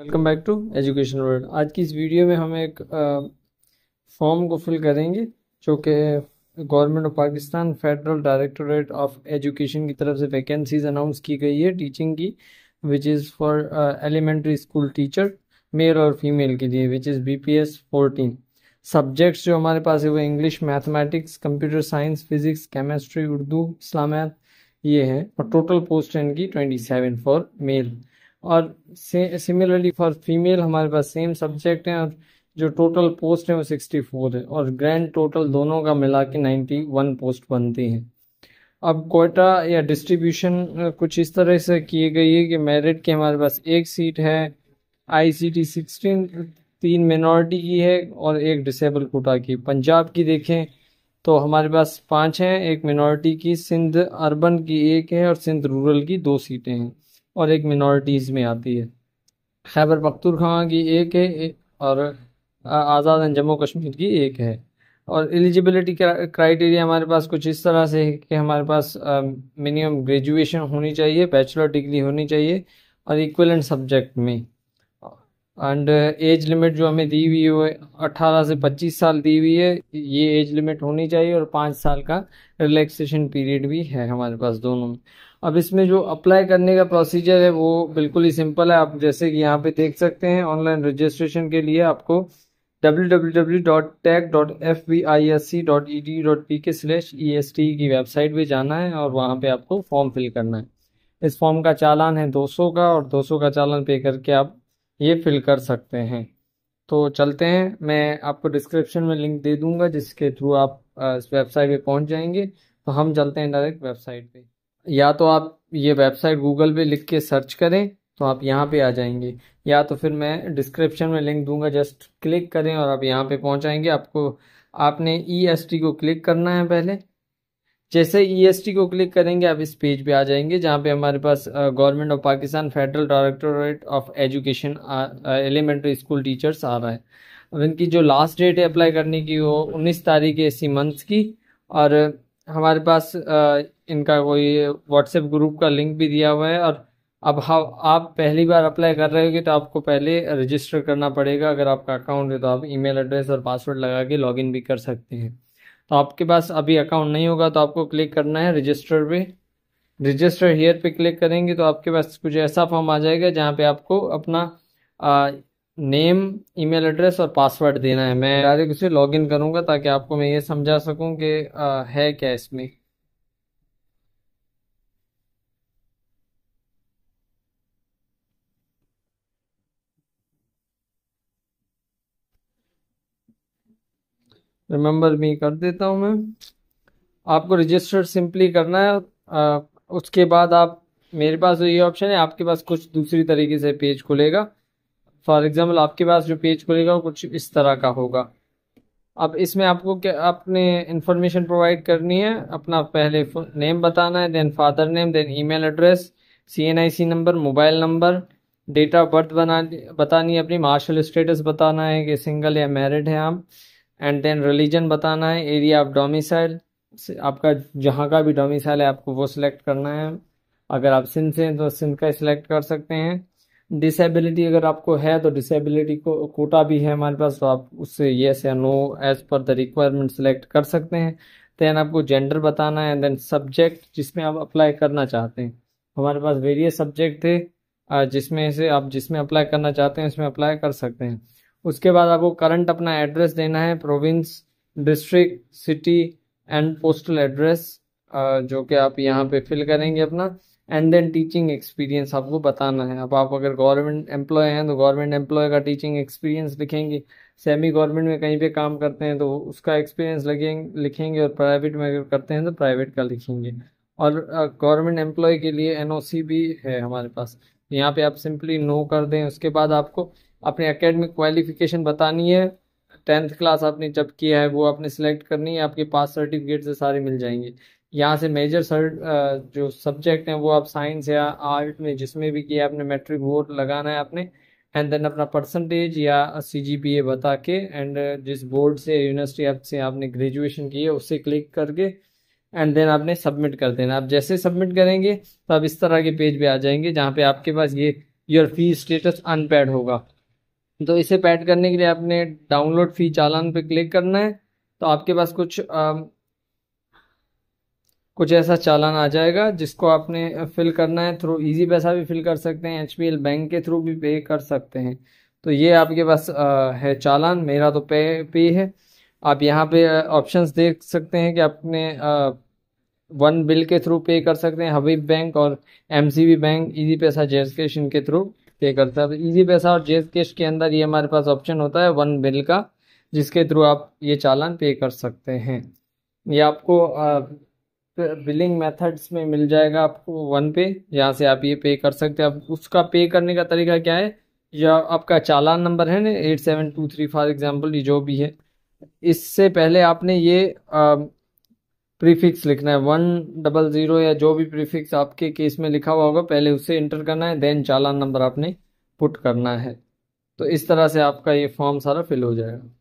welcome back to education world आज की इस वीडियो में हम एक फॉर्म को फिल करेंगे जो कि government of Pakistan federal directorate of education की तरफ से वैकेंसीज अनाउंस की गई है टीचिंग की which is for elementary school teacher male और फीमेल के लिए which is B P S fourteen subjects जो हमारे पास है वो English mathematics computer science physics chemistry Urdu Islam ये हैं और टोटल पोस्ट इनकी ट्वेंटी सेवन फॉर मेल और सिमिलरली फॉर फीमेल हमारे पास सेम सब्जेक्ट हैं और जो टोटल पोस्ट है वो सिक्सटी फोर है और ग्रैंड टोटल दोनों का मिला के नाइन्टी वन पोस्ट बनती हैं अब कोटा या डिस्ट्रीब्यूशन कुछ इस तरह से किए गई है कि मेरिट के हमारे पास एक सीट है आई सी टी सिक्सटीन तीन मिनोरिटी की है और एक डिसेबल कोटा की पंजाब की देखें तो हमारे पास पाँच हैं एक मिनोरिटी की सिंध अर्बन की एक है और सिंध रूरल की दो सीटें हैं और एक मिनॉरिटीज़ में आती है खैबर पख्तूनख्वा की एक है और आज़ाद जम्मू कश्मीर की एक है और एलिजिबिलिटी क्राइटेरिया हमारे पास कुछ इस तरह से है कि हमारे पास मिनिमम ग्रेजुएशन होनी चाहिए बैचलर डिग्री होनी चाहिए और इक्वलेंट सब्जेक्ट में एंड एज लिमिट जो हमें दी हुई है अट्ठारह से पच्चीस साल दी हुई है ये एज लिमिट होनी चाहिए और पाँच साल का रिलैक्सेशन पीरियड भी है हमारे पास दोनों में अब इसमें जो अप्लाई करने का प्रोसीजर है वो बिल्कुल ही सिंपल है आप जैसे कि यहाँ पे देख सकते हैं ऑनलाइन रजिस्ट्रेशन के लिए आपको wwwtechfbiscedpk स्लैश ई e की वेबसाइट पे जाना है और वहाँ पे आपको फॉर्म फिल करना है इस फॉर्म का चालान है 200 का और 200 का चालान पे करके आप ये फिल कर सकते हैं तो चलते हैं मैं आपको डिस्क्रिप्शन में लिंक दे दूंगा जिसके थ्रू आप इस वेबसाइट पे पहुंच जाएंगे तो हम चलते हैं डायरेक्ट वेबसाइट पे या तो आप ये वेबसाइट गूगल पे लिख के सर्च करें तो आप यहाँ पे आ जाएंगे या तो फिर मैं डिस्क्रिप्शन में लिंक दूंगा जस्ट क्लिक करें और आप यहाँ पे जाएंगे आपको आपने ई एस टी को क्लिक करना है पहले जैसे ई एस टी को क्लिक करेंगे आप इस पेज पे आ जाएंगे जहाँ पे हमारे पास government of Pakistan federal directorate of education elementary school teachers आ रहा है और इनकी जो लास्ट डेट है अप्लाई करने की वो उन्नीस तारीख है इसी मंथ की और हमारे पास इनका कोई व्हाट्सएप ग्रुप का लिंक भी दिया हुआ है और अब हाँ आप पहली बार अप्लाई कर रहे होगे तो आपको पहले रजिस्टर करना पड़ेगा अगर आपका अकाउंट है तो आप ईमेल एड्रेस और पासवर्ड लगा के लॉगिन भी कर सकते हैं तो आपके पास अभी अकाउंट नहीं होगा तो आपको क्लिक करना है रजिस्टर पे रजिस्टर हेयर पे क्लिक करेंगे तो आपके पास कुछ ऐसा फॉर्म आ जाएगा जहाँ पे आपको अपना आ, नेम ईमेल एड्रेस और पासवर्ड देना है मैं डायरेक्ट उसे लॉगिन करूँगा ताकि आपको मैं ये समझा सकूँ कि है क्या इसमें रिमेंबर मी कर देता हूँ मैं आपको रजिस्टर सिंपली करना है आ, उसके बाद आप मेरे पास ये ऑप्शन है आपके पास कुछ दूसरी तरीके से पेज खुलेगा फॉर एग्जाम्पल आपके पास जो पेज खुलेगा वो कुछ इस तरह का होगा अब इसमें आपको क्या आपने इन्फॉर्मेशन प्रोवाइड करनी है अपना पहले नेम बताना है then father name then email address C N I C number mobile number date of birth बना बतानी है अपनी मार्शल स्टेटस बताना है कि सिंगल या मैरिड है आप एंड देन रिलीजन बताना है एरिया ऑफ डोमिसाइल आपका जहाँ का भी डोमिसाइल है आपको वो सिलेक्ट करना है अगर आप सिंध से हैं तो सिंध का सिलेक्ट कर सकते हैं डिसेबिलिटी अगर आपको है तो डिसेबिलिटी को कोटा भी है हमारे पास तो आप उससे येस या no as per the requirement select कर सकते हैं देन आपको जेंडर बताना है देन सब्जेक्ट जिसमें आप अप्लाई करना चाहते हैं हमारे पास वेरियस सब्जेक्ट थे जिसमें से आप जिसमें अप्लाई करना चाहते हैं उसमें अप्लाई कर सकते हैं उसके बाद आपको करंट अपना एड्रेस देना है province district city and postal address जो कि आप यहाँ पे फिल करेंगे अपना एंड देन टीचिंग एक्सपीरियंस आपको बताना है अब आप अगर गवर्नमेंट एम्प्लॉय हैं तो गवर्नमेंट एम्प्लॉय का टीचिंग एक्सपीरियंस लिखेंगे सेमी गवर्नमेंट में कहीं पे काम करते हैं तो उसका एक्सपीरियंस लगेंगे लिखेंगे और प्राइवेट में अगर करते हैं तो प्राइवेट का लिखेंगे और गवर्नमेंट एम्प्लॉय के लिए एन भी है हमारे पास यहाँ पे आप सिंपली नो कर दें उसके बाद आपको अपने एकेडमिक क्वालिफिकेशन बतानी है टेंथ क्लास आपने जब किया है वो आपने सेलेक्ट करनी है आपके पास सर्टिफिकेट से सारे मिल जाएंगे यहाँ से मेजर सर जो सब्जेक्ट हैं वो आप साइंस या आर्ट में जिसमें भी किया आपने मैट्रिक वो लगाना है आपने एंड देन अपना परसेंटेज या सी जी पी ए बता के एंड जिस बोर्ड से यूनिवर्सिटी आप से आपने ग्रेजुएशन की है उससे क्लिक करके एंड देन आपने सबमिट कर देना आप जैसे सबमिट करेंगे तो आप इस तरह के पेज पे आ जाएंगे जहाँ पे आपके पास ये योर फी स्टेटस अनपेड होगा तो इसे पैड करने के लिए आपने डाउनलोड फी चालान पर क्लिक करना है तो आपके पास कुछ आ, कुछ ऐसा चालान आ जाएगा जिसको आपने फिल करना है थ्रू इजी पैसा भी फिल कर सकते हैं एच बैंक के थ्रू भी पे कर सकते हैं तो ये आपके पास आ, है चालान मेरा तो पे पे है आप यहाँ पे ऑप्शंस देख सकते हैं कि आपने आ, वन बिल के थ्रू पे कर सकते हैं हबीब बैंक और एमसीबी बैंक इजी पैसा जेस्केशन के थ्रू पे करता है तो इजी पैसा और जेस कैश के अंदर ये हमारे पास ऑप्शन होता है वन बिल का जिसके थ्रू आप ये चालान पे कर सकते हैं ये आपको बिलिंग मेथड्स में मिल जाएगा आपको वन पे यहाँ से आप ये पे कर सकते हैं अब उसका पे करने का तरीका क्या है या आपका चालान नंबर है ना eight seven two three for example जो भी है इससे पहले आपने ये प्रीफिक्स लिखना है वन डबल ज़ीरो या जो भी प्रीफिक्स आपके केस में लिखा हुआ होगा पहले उसे इंटर करना है देन चालान नंबर आपने पुट करना है तो इस तरह से आपका ये फॉर्म सारा फिल हो जाएगा